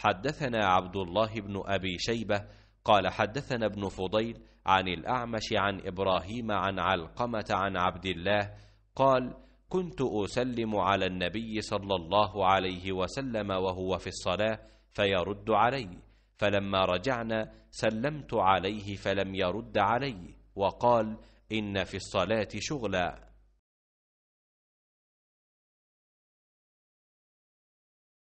حدثنا عبد الله بن أبي شيبة قال حدثنا ابن فضيل عن الأعمش عن إبراهيم عن علقمة عن عبد الله قال كنت أسلم على النبي صلى الله عليه وسلم وهو في الصلاة فيرد علي فلما رجعنا سلمت عليه فلم يرد علي وقال إن في الصلاة شغلا